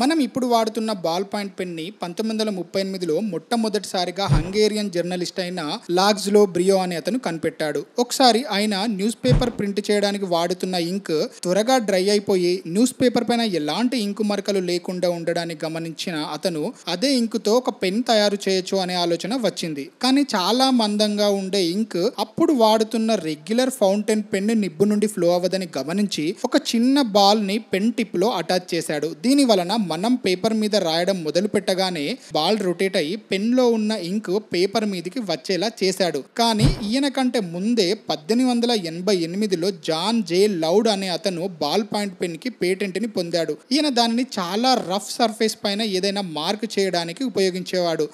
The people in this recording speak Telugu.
మనం ఇప్పుడు వాడుతున్న బాల్ పాయింట్ పెన్ని పంతొమ్మిది వందల ముప్పై ఎనిమిదిలో మొట్టమొదటిసారిగా హంగేరియన్ జర్నలిస్ట్ అయిన లాగ్జ్లో బ్రియో అనే అతను కనిపెట్టాడు ఒకసారి ఆయన న్యూస్ పేపర్ ప్రింట్ చేయడానికి వాడుతున్న ఇంక్ త్వరగా డ్రై అయిపోయి న్యూస్ పేపర్ పైన ఎలాంటి ఇంకు మరకలు లేకుండా ఉండడానికి గమనించిన అతను అదే ఇంకుతో ఒక పెన్ తయారు చేయొచ్చు అనే ఆలోచన వచ్చింది కానీ చాలా మందంగా ఉండే ఇంక్ అప్పుడు వాడుతున్న రెగ్యులర్ ఫౌంటైన్ పెన్ నిబ్బు నుండి ఫ్లో అవ్వదని గమనించి ఒక చిన్న బాల్ ని పెన్ టిప్ లో అటాచ్ చేశాడు దీని వలన మనం పేపర్ మీద రాయడం మొదలు పెట్టగానే బాల్ రొటేట్ అయ్యి పెన్లో ఉన్న ఇంక్ పేపర్ మీదకి వచ్చేలా చేశాడు కానీ ఈయన కంటే ముందే పద్దెనిమిది వందల ఎనభై ఎనిమిదిలో జాన్ జే లౌడ్ అనే అతను బాల్ పాయింట్ పెన్ పేటెంట్ పేటెంట్ని పొందాడు ఈయన దానిని చాలా రఫ్ సర్ఫేస్ పైన ఏదైనా మార్క్ చేయడానికి ఉపయోగించేవాడు